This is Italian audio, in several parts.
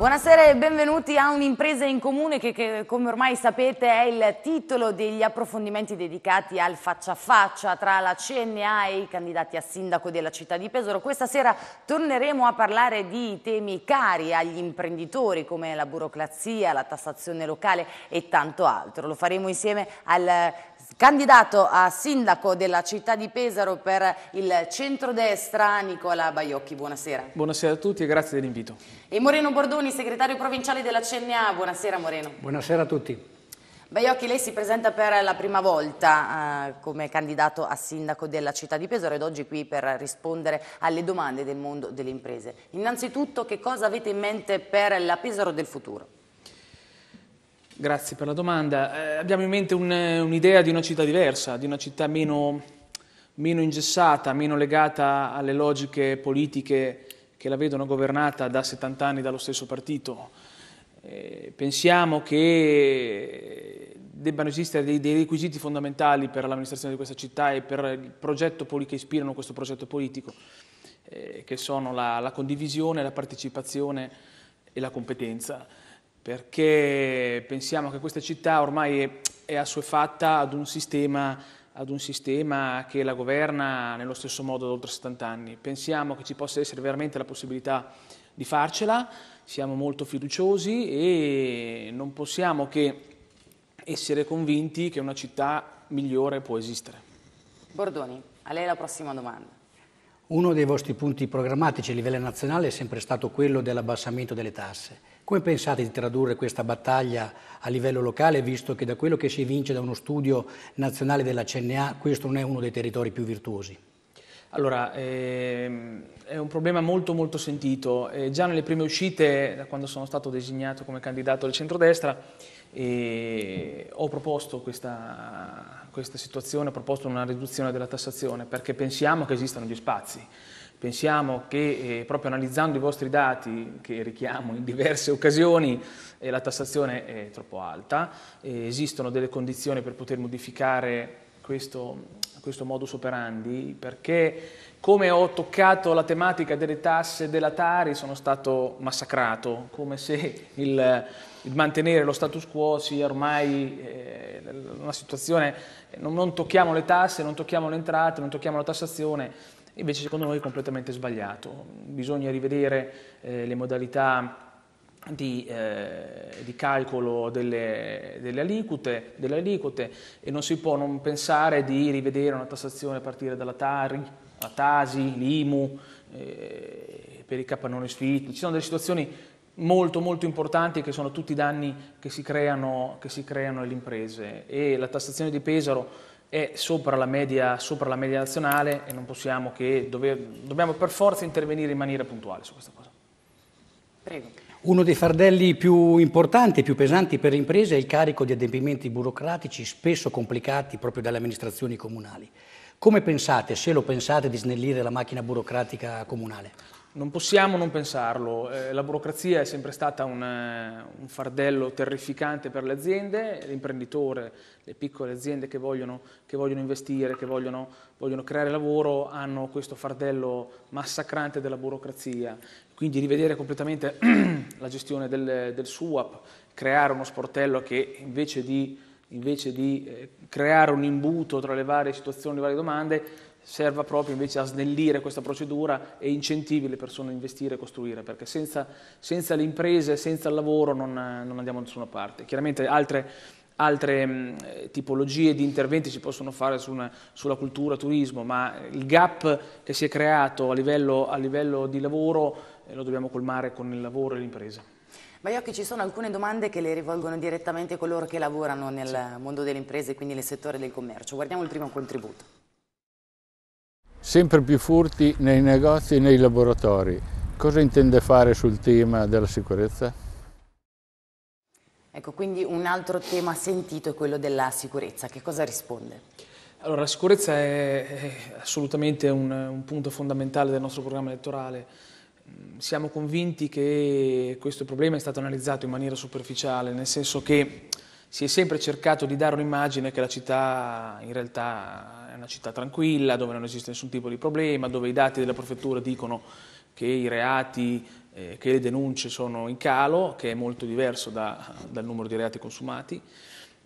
Buonasera e benvenuti a un'impresa in comune che, che, come ormai sapete è il titolo degli approfondimenti dedicati al faccia a faccia tra la CNA e i candidati a sindaco della città di Pesaro. Questa sera torneremo a parlare di temi cari agli imprenditori come la burocrazia, la tassazione locale e tanto altro. Lo faremo insieme al Candidato a sindaco della città di Pesaro per il centrodestra, Nicola Baiocchi, buonasera. Buonasera a tutti e grazie dell'invito. E Moreno Bordoni, segretario provinciale della CNA, buonasera Moreno. Buonasera a tutti. Baiocchi, lei si presenta per la prima volta eh, come candidato a sindaco della città di Pesaro ed oggi qui per rispondere alle domande del mondo delle imprese. Innanzitutto che cosa avete in mente per la Pesaro del futuro? Grazie per la domanda. Eh, abbiamo in mente eh, un'idea di una città diversa, di una città meno, meno, ingessata, meno legata alle logiche politiche che la vedono governata da 70 anni dallo stesso partito. Eh, pensiamo che debbano esistere dei, dei requisiti fondamentali per l'amministrazione di questa città e per il progetto che ispirano questo progetto politico, eh, che sono la, la condivisione, la partecipazione e la competenza perché pensiamo che questa città ormai è, è assuefatta ad un, sistema, ad un, sistema, che la governa nello stesso modo da oltre 70 anni. Pensiamo che ci possa essere veramente la possibilità di farcela, siamo molto fiduciosi e non possiamo che essere convinti che una città migliore può esistere. Bordoni, a lei la prossima domanda. Uno dei vostri punti programmatici a livello nazionale è sempre stato quello dell'abbassamento delle tasse. Come pensate di tradurre questa battaglia a livello locale, visto che da quello che si evince da uno studio nazionale della CNA, questo non è uno dei territori più virtuosi? Allora, ehm, è un problema molto molto sentito. Eh, già nelle prime uscite, da quando sono stato designato come candidato del centrodestra, eh, ho proposto questa, questa situazione, ho proposto una riduzione della tassazione perché pensiamo che esistano gli spazi. Pensiamo che eh, proprio analizzando i vostri dati, che richiamo in diverse occasioni, eh, la tassazione è troppo alta, eh, esistono delle condizioni per poter modificare questo, questo modus operandi, perché come ho toccato la tematica delle tasse della Tari sono stato massacrato, come se il, il mantenere lo status quo sia ormai eh, una situazione, non, non tocchiamo le tasse, non tocchiamo le entrate, non tocchiamo la tassazione, invece secondo noi è completamente sbagliato. Bisogna rivedere eh, le modalità di, eh, di, calcolo delle, delle, aliquote, delle, aliquote, e non si può non pensare di rivedere una tassazione a partire dalla Tari, la Tasi, l'IMU, eh, per i capannoni sfitti. Ci sono delle situazioni molto molto importanti che sono tutti i danni che si creano, che si creano alle imprese e la tassazione di Pesaro è sopra la, media, sopra la media, nazionale e non possiamo che, dover, dobbiamo per forza intervenire in maniera puntuale su questa cosa. Prego. Uno dei fardelli più importanti e più pesanti per le imprese è il carico di adempimenti burocratici spesso complicati proprio dalle amministrazioni comunali. Come pensate, se lo pensate, di snellire la macchina burocratica comunale? Non possiamo non pensarlo, eh, la burocrazia è sempre stata un, eh, un, fardello terrificante per le aziende, l'imprenditore, le piccole aziende che vogliono, che vogliono investire, che vogliono, vogliono, creare lavoro, hanno questo fardello massacrante della burocrazia. Quindi rivedere completamente la gestione del, del SUAP, creare uno sportello che invece di, invece di eh, creare un imbuto tra le varie situazioni, le varie domande, serva proprio invece a snellire questa procedura e incentivi le persone a investire e costruire, perché senza, senza le imprese, senza il lavoro non, non andiamo da nessuna parte. Chiaramente altre, altre tipologie di interventi si possono fare su una, sulla cultura, turismo, ma il gap che si è creato a livello, a livello di lavoro eh, lo dobbiamo colmare con il lavoro e l'impresa. Baiocchi, ci sono alcune domande che le rivolgono direttamente coloro che lavorano nel mondo delle imprese, quindi nel settore del commercio. Guardiamo il primo contributo. Sempre più furti nei negozi e nei laboratori. Cosa intende fare sul tema della sicurezza? Ecco, quindi un altro tema sentito è quello della sicurezza. Che cosa risponde? Allora, la sicurezza è, è assolutamente un, un punto fondamentale del nostro programma elettorale. Mm, siamo convinti che questo problema è stato analizzato in maniera superficiale, nel senso che si è sempre cercato di dare un'immagine che la città in realtà è una città tranquilla, dove non esiste nessun tipo di problema, dove i dati della prefettura dicono che i reati, eh, che le denunce sono in calo, che è molto diverso da, dal numero di reati consumati.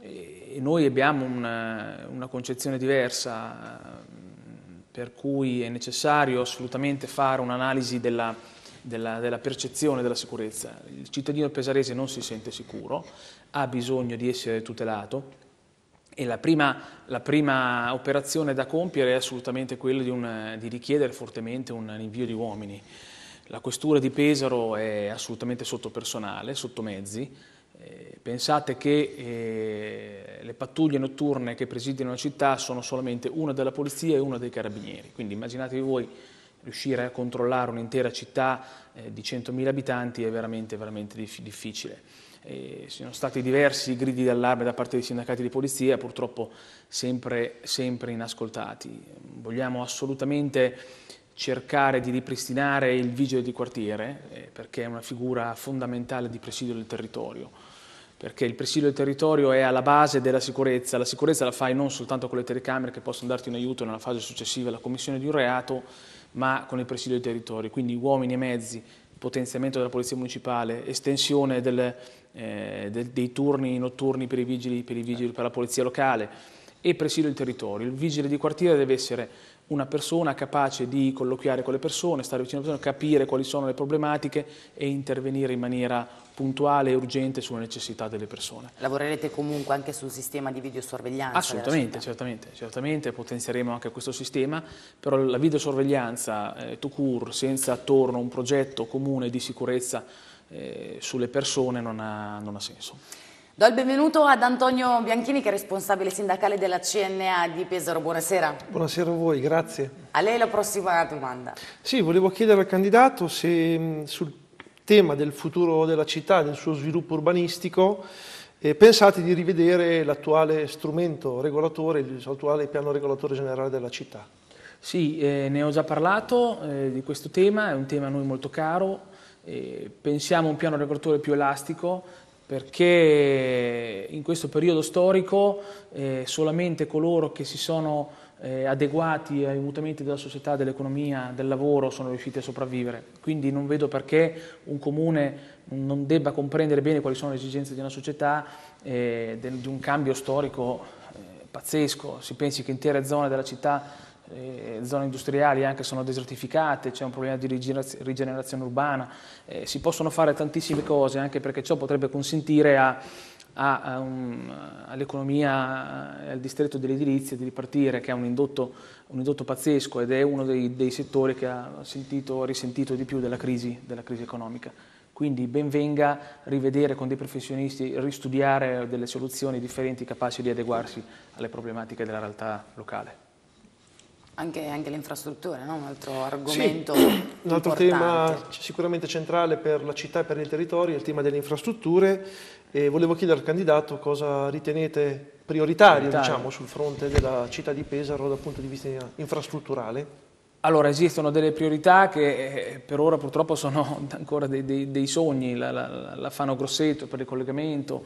E noi abbiamo una, una concezione diversa, per cui è necessario assolutamente fare un'analisi della, della, della, percezione della sicurezza. Il cittadino pesarese non si sente sicuro, ha bisogno di essere tutelato e la prima, la prima operazione da compiere è assolutamente quella di, un, di richiedere fortemente un invio di uomini. La questura di Pesaro è assolutamente sotto personale, sotto mezzi. Eh, pensate che eh, le pattuglie notturne che presidiano la città sono solamente una della polizia e una dei carabinieri. Quindi immaginatevi voi riuscire a controllare un'intera città eh, di 100.000 abitanti è veramente, veramente dif- difficile eh, sono stati diversi gridi d'allarme da parte dei sindacati di polizia, purtroppo sempre, sempre inascoltati. Vogliamo assolutamente cercare di ripristinare il vigile di quartiere, eh, perché è una figura fondamentale di presidio del territorio, perché il presidio del territorio è alla base della sicurezza. La sicurezza la fai non soltanto con le telecamere che possono darti un aiuto nella fase successiva alla commissione di un reato, ma con il presidio del territorio, quindi uomini e mezzi potenziamento della Polizia Municipale, estensione del, eh, del, dei turni notturni per i, vigili, per i vigili, per la polizia locale e presidio il territorio. Il vigile di quartiere deve essere una persona capace di colloquiare con le persone, stare vicino alle persone, capire quali sono le problematiche e intervenire in maniera puntuale e urgente sulle necessità delle persone. Lavorerete comunque anche sul sistema di videosorveglianza? Assolutamente, certamente, certamente, potenzieremo anche questo sistema, però la videosorveglianza eh, to cure, senza attorno un progetto comune di sicurezza eh, sulle persone non ha, non ha senso. Do il benvenuto ad Antonio Bianchini che è responsabile sindacale della CNA di Pesaro. Buonasera. Buonasera a voi, grazie. A lei la prossima domanda. Sì, volevo chiedere al candidato se mm, sul tema del futuro della città, del suo sviluppo urbanistico, eh, pensate di rivedere l'attuale strumento regolatore, l'attuale piano regolatore generale della città. Sì, eh, ne ho già parlato eh, di questo tema, è un tema a noi molto caro, eh, pensiamo a un piano regolatore più elastico perché in questo periodo storico eh, solamente coloro che si sono eh, adeguati ai mutamenti della società, dell'economia, del lavoro sono riusciti a sopravvivere. Quindi non vedo perché un comune non debba comprendere bene quali sono le esigenze di una società, eh, del, di un cambio storico eh, pazzesco. Si pensi che intere zone della città eh, zone industriali anche sono desertificate, c'è un problema di rigenerazione urbana, eh, si possono fare tantissime cose anche perché ciò potrebbe consentire a, a, a un, all'economia, eh, al distretto dell'edilizia di ripartire, che è un indotto, un indotto pazzesco ed è uno dei, dei settori che ha sentito, risentito di più della crisi, della crisi economica. Quindi ben venga rivedere con dei professionisti, ristudiare delle soluzioni differenti capaci di adeguarsi alle problematiche della realtà locale. Anche, anche le infrastrutture, no? un altro argomento sì, Un altro tema sicuramente centrale per la città e per il territorio è il tema delle infrastrutture e volevo chiedere al candidato cosa ritenete prioritario, prioritario. Diciamo, sul fronte della città di Pesaro dal punto di vista infrastrutturale. Allora, esistono delle priorità che eh, per ora purtroppo sono ancora dei, dei, dei sogni, la, la, la Fano Grosseto per il collegamento,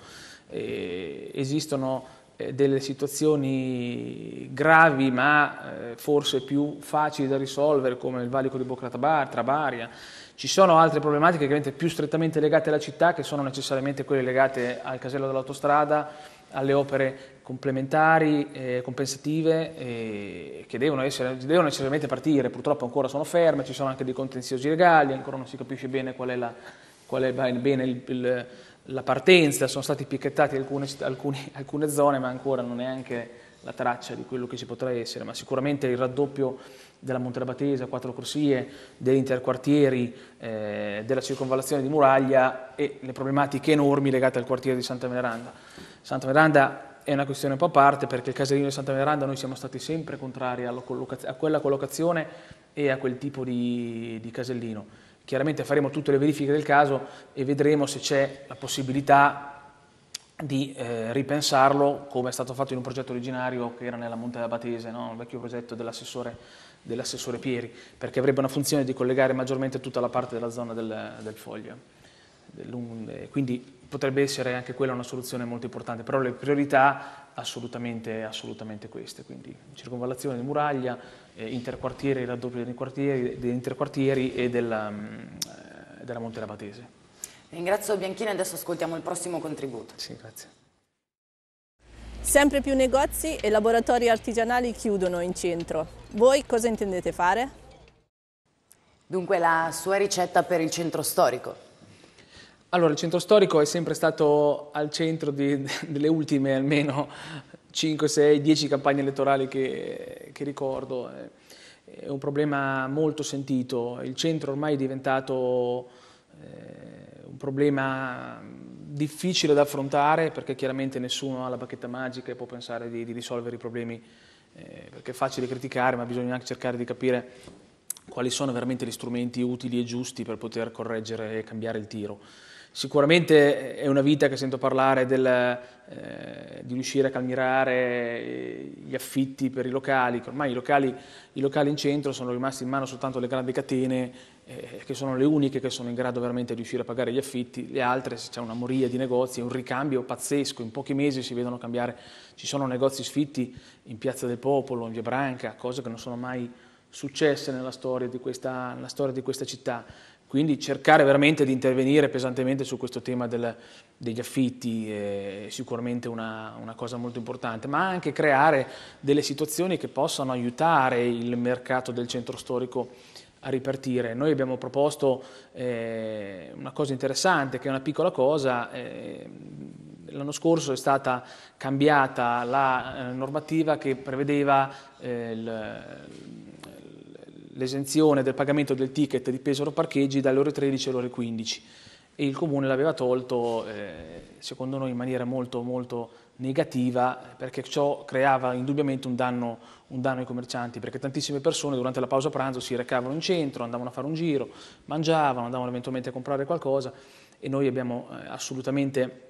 eh, esistono eh, delle situazioni gravi ma eh, forse più facili da risolvere come il valico di Bocratabar, Trabaria. Ci sono altre problematiche ovviamente più strettamente legate alla città che sono necessariamente quelle legate al casello dell'autostrada, alle opere complementari, eh, compensative eh, che devono, essere, devono necessariamente partire, purtroppo ancora sono ferme, ci sono anche dei contenziosi legali, ancora non si capisce bene qual è, la, qual è bene il, il la partenza, sono stati picchettati alcune, alcune, alcune zone, ma ancora non è anche la traccia di quello che ci potrà essere, ma sicuramente il raddoppio della Monte Monterabatesa, quattro corsie, degli interquartieri, eh, della circonvallazione di Muraglia e le problematiche enormi legate al quartiere di Santa Veneranda. Santa Veneranda è una questione un po' a parte perché il caserino di Santa Veneranda noi siamo stati sempre contrari a quella collocazione e a quel tipo di, di casellino Chiaramente faremo tutte le verifiche del caso e vedremo se c'è la possibilità di eh, ripensarlo come è stato fatto in un progetto originario che era nella Monte della Batese, no? il vecchio progetto dell'assessore, dell'assessore Pieri, perché avrebbe una funzione di collegare maggiormente tutta la parte della zona del, del foglio. Eh, quindi potrebbe essere anche quella una soluzione molto importante, però le priorità assolutamente, assolutamente queste, quindi circonvallazione di muraglia, eh, interquartieri, raddoppio degli interquartieri, degli interquartieri e della, mm, eh, della Monte Rabatese. Ringrazio Bianchina, adesso ascoltiamo il prossimo contributo. Sì, grazie. Sempre più negozi e laboratori artigianali chiudono in centro. Voi cosa intendete fare? Dunque la sua ricetta per il centro storico. Allora, il centro storico è sempre stato al centro di, delle ultime almeno 5, 6, 10 campagne elettorali che, che ricordo. Eh, è un problema molto sentito. Il centro ormai è diventato eh, un problema difficile da affrontare perché chiaramente nessuno ha la bacchetta magica e può pensare di, di risolvere i problemi eh, perché è facile criticare ma bisogna anche cercare di capire quali sono veramente gli strumenti utili e giusti per poter correggere e cambiare il tiro. Sicuramente è una vita che sento parlare del, eh, di riuscire a calmirare gli affitti per i locali, ormai i locali, i locali in centro sono rimasti in mano soltanto le grandi catene, eh, che sono le uniche che sono in grado veramente di riuscire a pagare gli affitti, le altre se c'è una moria di negozi, è un ricambio pazzesco, in pochi mesi si vedono cambiare, ci sono negozi sfitti in Piazza del Popolo, in Via Branca, cose che non sono mai successe nella storia di questa, storia di questa città. Quindi cercare veramente di intervenire pesantemente su questo tema del, degli affitti è sicuramente una, una, cosa molto importante, ma anche creare delle situazioni che possano aiutare il mercato del centro storico a ripartire. Noi abbiamo proposto eh, una cosa interessante, che è una piccola cosa, eh, l'anno scorso è stata cambiata la eh, normativa che prevedeva eh, il l'esenzione del pagamento del ticket di Pesaro parcheggi dalle ore 13 alle ore 15 e il comune l'aveva tolto eh, secondo noi in maniera molto molto negativa perché ciò creava indubbiamente un danno, un danno, ai commercianti perché tantissime persone durante la pausa pranzo si recavano in centro, andavano a fare un giro, mangiavano, andavano eventualmente a comprare qualcosa e noi abbiamo eh, assolutamente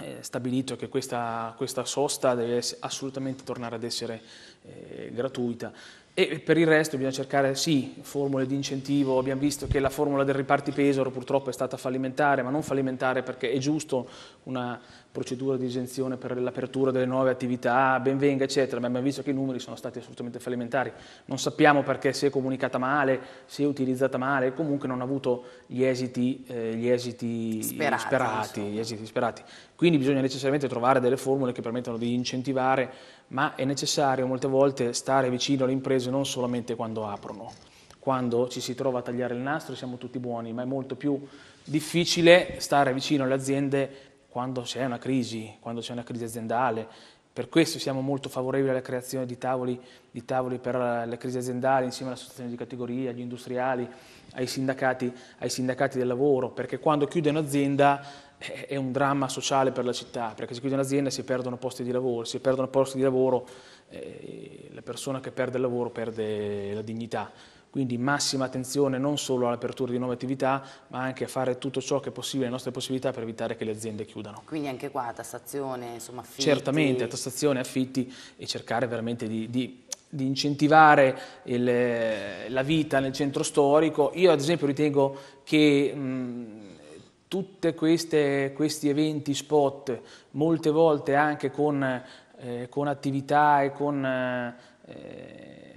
eh, stabilito che questa, questa, sosta deve assolutamente tornare ad essere eh, gratuita. E per il resto bisogna cercare, sì, formule di incentivo, abbiamo visto che la formula del riparti peso purtroppo è stata fallimentare, ma non fallimentare perché è giusto una, procedura di esenzione per l'apertura delle nuove attività, benvenga eccetera, ma abbiamo visto che i numeri sono stati assolutamente fallimentari, non sappiamo perché si è comunicata male, si è utilizzata male, comunque non ha avuto gli esiti, eh, gli esiti sperati, sperati, gli esiti sperati. Quindi bisogna necessariamente trovare delle formule che permettano di incentivare, ma è necessario molte volte stare vicino alle imprese non solamente quando aprono, quando ci si trova a tagliare il nastro siamo tutti buoni, ma è molto più difficile stare vicino alle aziende quando c'è una crisi, quando c'è una crisi aziendale. Per questo siamo molto favorevoli alla creazione di tavoli, di tavoli per le crisi aziendali insieme alle associazioni di categoria, agli industriali, ai sindacati, ai sindacati del lavoro, perché quando chiude un'azienda eh, è un dramma sociale per la città, perché se chiude un'azienda si perdono posti di lavoro, se perdono posti di lavoro eh, la persona che perde il lavoro perde la dignità. Quindi massima attenzione non solo all'apertura di nuove attività, ma anche a fare tutto ciò che è possibile, le nostre possibilità per evitare che le aziende chiudano. Quindi anche qua tassazione, insomma affitti. Certamente, tassazione, affitti e cercare veramente di, di di incentivare il, la vita nel centro storico. Io ad esempio ritengo che tutti questi eventi spot, molte volte anche con, eh, con attività e con... Eh,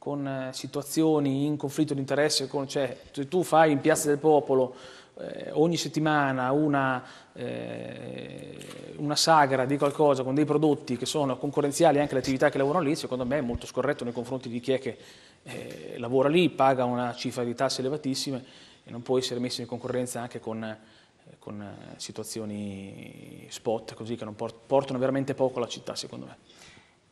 con eh, situazioni in conflitto di interesse, con, cioè se tu fai in Piazza del Popolo eh, ogni settimana una, eh, una, sagra di qualcosa con dei prodotti che sono concorrenziali anche alle attività che lavorano lì, secondo me è molto scorretto nei confronti di chi è che eh, lavora lì, paga una cifra di tasse elevatissime e non può essere messo in concorrenza anche con, eh, con eh, situazioni spot così che non portano veramente poco alla città secondo me.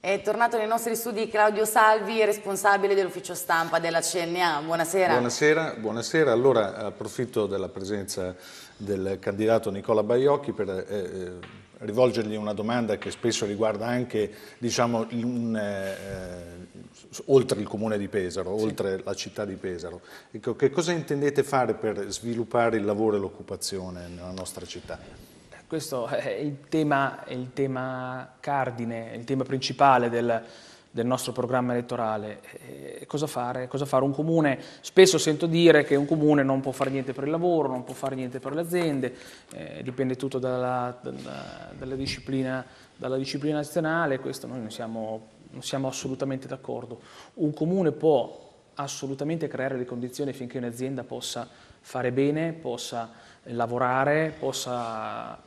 È tornato nei nostri studi Claudio Salvi, responsabile dell'ufficio stampa della CNA. Buonasera. Buonasera, buonasera. Allora approfitto della presenza del candidato Nicola Baiocchi per eh, eh, rivolgergli una domanda che spesso riguarda anche, diciamo, un, eh, oltre il comune di Pesaro, sì. oltre la città di Pesaro. Ecco, che cosa intendete fare per sviluppare il lavoro e l'occupazione nella nostra città? Questo è il tema, è il tema cardine, il tema principale del, del nostro programma elettorale. Eh, cosa, fare? cosa fare? Un comune, spesso sento dire che un comune non può fare niente per il lavoro, non può fare niente per le aziende, eh, dipende tutto dalla, dalla, dalla, disciplina, dalla, disciplina, nazionale, questo noi non siamo, non siamo assolutamente d'accordo. Un comune può assolutamente creare le condizioni affinché un'azienda possa fare bene, possa lavorare, possa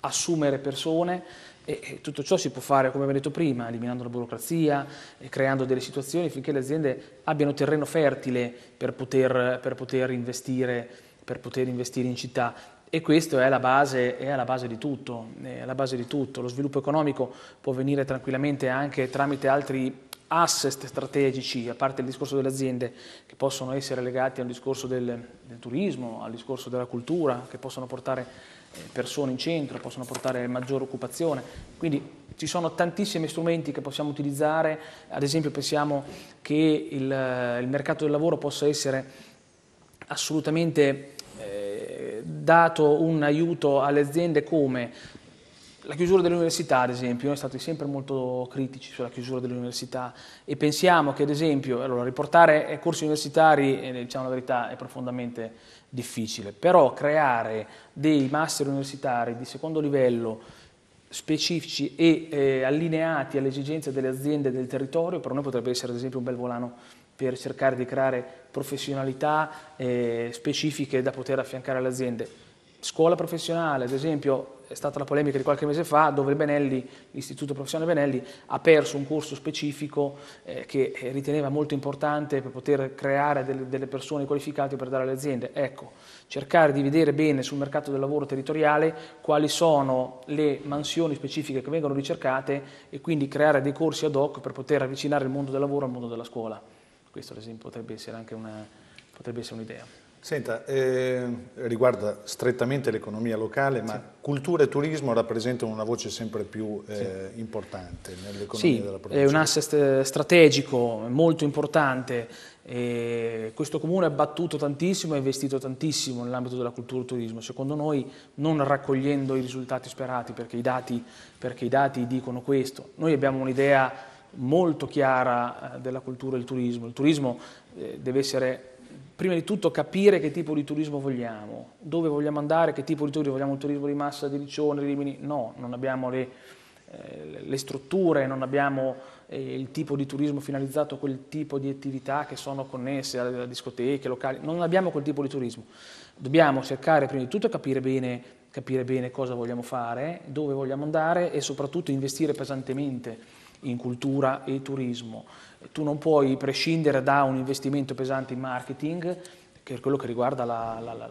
assumere persone e, e tutto ciò si può fare, come abbiamo detto prima, eliminando la burocrazia, e creando delle situazioni finché le aziende abbiano terreno fertile per poter, per poter, investire, per poter investire in città. E questo è la base, è la base, di, tutto, è la base di tutto. Lo sviluppo economico può venire tranquillamente anche tramite altri asset strategici, a parte il discorso delle aziende, che possono essere legati al discorso del, del turismo, al discorso della cultura, che possono portare eh, persone in centro, possono portare maggiore occupazione. Quindi ci sono tantissimi strumenti che possiamo utilizzare, ad esempio pensiamo che il, eh, il mercato del lavoro possa essere assolutamente eh, dato un aiuto alle aziende come la chiusura dell'università, ad esempio, noi siamo stati sempre molto critici sulla chiusura dell'università e pensiamo che, ad esempio, allora, riportare corsi universitari, eh, diciamo la verità, è profondamente difficile, però creare dei master universitari di secondo livello specifici e eh, allineati alle esigenze delle aziende e del territorio, per noi potrebbe essere ad esempio un bel volano per cercare di creare professionalità eh, specifiche da poter affiancare alle aziende scuola professionale, ad esempio, è stata la polemica di qualche mese fa, dove Benelli, l'Istituto Professionale Benelli, ha perso un corso specifico eh, che riteneva molto importante per poter creare delle, delle, persone qualificate per dare alle aziende. Ecco, cercare di vedere bene sul mercato del lavoro territoriale quali sono le mansioni specifiche che vengono ricercate e quindi creare dei corsi ad hoc per poter avvicinare il mondo del lavoro al mondo della scuola. Questo, ad esempio, potrebbe essere anche una, potrebbe essere un'idea. Senta, eh, riguarda strettamente l'economia locale, ma sì. cultura e turismo rappresentano una voce sempre più eh, sì. importante nell'economia sì, della provincia. Sì, è un asset eh, strategico molto importante. E questo comune ha battuto tantissimo e ha investito tantissimo nell'ambito della cultura e turismo, secondo noi non raccogliendo i risultati sperati perché i dati, perché i dati dicono questo. Noi abbiamo un'idea molto chiara eh, della cultura e del turismo. Il turismo eh, deve essere prima di tutto capire che tipo di turismo vogliamo, dove vogliamo andare, che tipo di turismo, vogliamo il turismo di massa, di Riccione, di Rimini, no, non abbiamo le, eh, le strutture, non abbiamo eh, il tipo di turismo finalizzato a quel tipo di attività che sono connesse a, a discoteche, locali, non abbiamo quel tipo di turismo. Dobbiamo cercare prima di tutto capire bene, capire bene cosa vogliamo fare, dove vogliamo andare e soprattutto investire pesantemente in cultura e turismo. Tu non puoi prescindere da un investimento pesante in marketing, che è quello che riguarda la, la, la,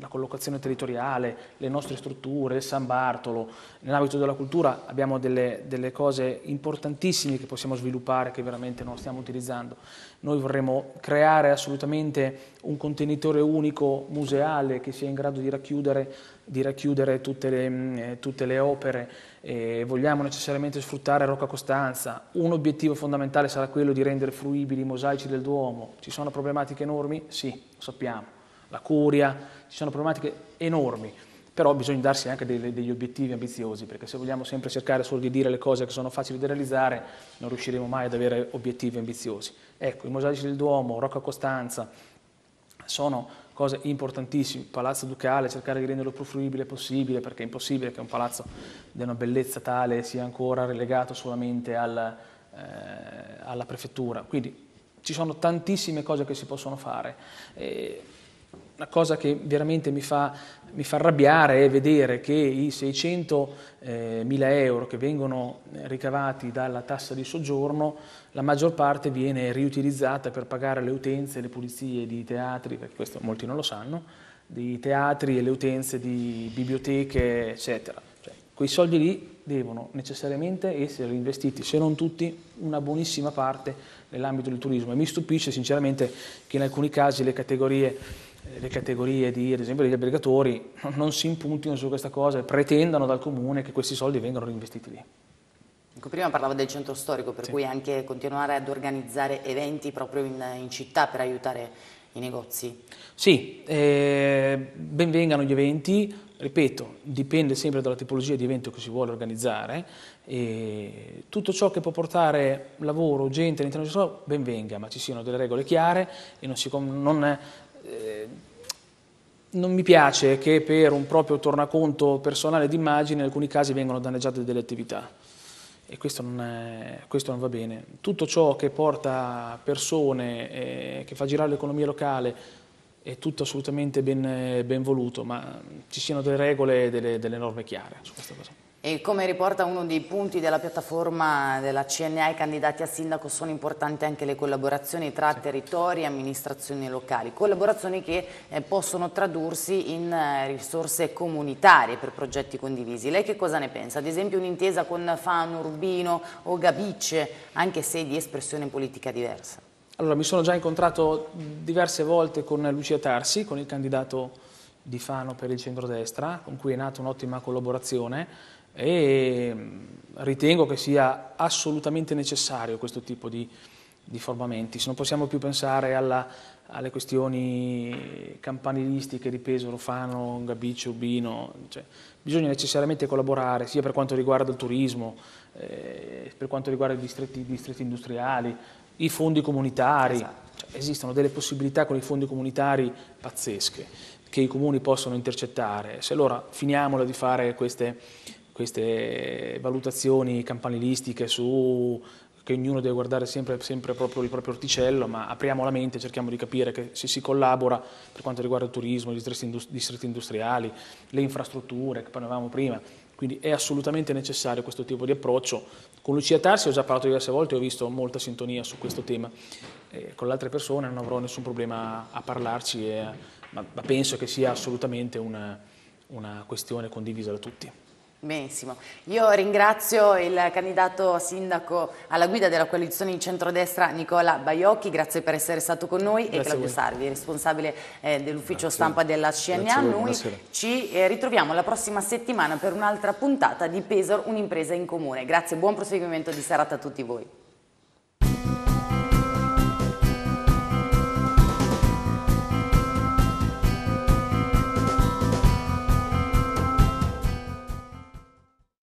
la collocazione territoriale, le nostre strutture, il San Bartolo. Nell'ambito della cultura abbiamo delle, delle cose importantissime che possiamo sviluppare, che veramente non stiamo utilizzando. Noi vorremmo creare assolutamente un contenitore unico museale che sia in grado di racchiudere di racchiudere tutte le, mm, eh, tutte le opere, e vogliamo necessariamente sfruttare Rocca Costanza, un obiettivo fondamentale sarà quello di rendere fruibili i mosaici del Duomo, ci sono problematiche enormi? Sì, lo sappiamo, la curia, ci sono problematiche enormi, però bisogna darsi anche dei, degli obiettivi ambiziosi, perché se vogliamo sempre cercare solo di dire le cose che sono facili da realizzare, non riusciremo mai ad avere obiettivi ambiziosi. Ecco, i mosaici del Duomo, Rocca Costanza, sono cose importantissime, palazzo ducale, cercare di renderlo più fruibile possibile, perché è impossibile che un palazzo di una bellezza tale sia ancora relegato solamente al, eh, alla prefettura. Quindi ci sono tantissime cose che si possono fare. E una cosa che veramente mi fa, mi fa arrabbiare è vedere che i 600 eh, euro che vengono eh, ricavati dalla tassa di soggiorno, la maggior parte viene riutilizzata per pagare le utenze, le pulizie di teatri, perché questo molti non lo sanno, di teatri e le utenze di biblioteche, eccetera. Cioè, quei soldi lì devono necessariamente essere investiti, se non tutti, una buonissima parte nell'ambito del turismo. E mi stupisce sinceramente che in alcuni casi le categorie le categorie di, ad esempio, degli albergatori non si impuntino su questa cosa e pretendano dal comune che questi soldi vengano reinvestiti lì. Ecco, prima parlavo del centro storico, per sì. cui anche continuare ad organizzare eventi proprio in, in città per aiutare i negozi. Sì, eh, benvengano gli eventi, ripeto, dipende sempre dalla tipologia di evento che si vuole organizzare. E tutto ciò che può portare lavoro, gente all'interno del centro, ben venga, ma ci siano delle regole chiare e non, si, non, eh, non mi piace che per un proprio tornaconto personale d'immagine in alcuni casi vengano danneggiate delle attività e questo non, è, questo non, va bene. Tutto ciò che porta persone, eh, che fa girare l'economia locale, è tutto assolutamente ben, ben, voluto, ma ci siano delle regole e delle, delle norme chiare su questa cosa. E come riporta uno dei punti della piattaforma della CNA, i candidati a sindaco sono importanti anche le collaborazioni tra territori e amministrazioni locali, collaborazioni che eh, possono tradursi in eh, risorse comunitarie per progetti condivisi. Lei che cosa ne pensa? Ad esempio un'intesa con Fano, Urbino o Gabice, anche se di espressione politica diversa. Allora, mi sono già incontrato diverse volte con Lucia Tarsi, con il candidato di Fano per il centrodestra, con cui è nata un'ottima collaborazione e mm, ritengo che sia assolutamente necessario questo tipo di, di formamenti, se non possiamo più pensare alla, alle questioni campanilistiche di peso, Rufano, Gabiccio, Ubino, cioè, bisogna necessariamente collaborare sia per quanto riguarda il turismo, eh, per quanto riguarda i distretti, i distretti, industriali, i fondi comunitari, esatto. cioè, esistono delle possibilità con i fondi comunitari pazzesche che i comuni possono intercettare, se allora finiamola di fare queste queste valutazioni campanilistiche su che ognuno deve guardare sempre, sempre proprio il proprio orticello, ma apriamo la mente, cerchiamo di capire che se si collabora per quanto riguarda il turismo, i distretti, industriali, le infrastrutture che parlavamo prima, quindi è assolutamente necessario questo tipo di approccio. Con Lucia Tarsi ho già parlato diverse volte, ho visto molta sintonia su questo tema, eh, con le altre persone non avrò nessun problema a parlarci, eh, ma, ma, penso che sia assolutamente una, una questione condivisa da tutti. Benissimo, io ringrazio il candidato sindaco alla guida della coalizione in centrodestra Nicola Baiocchi, grazie per essere stato con noi grazie e Claudio Sarvi, responsabile eh, dell'ufficio stampa della CNA. Noi Buonasera. ci eh, ritroviamo la prossima settimana per un'altra puntata di Pesor, un'impresa in comune. Grazie, buon proseguimento di serata a tutti voi.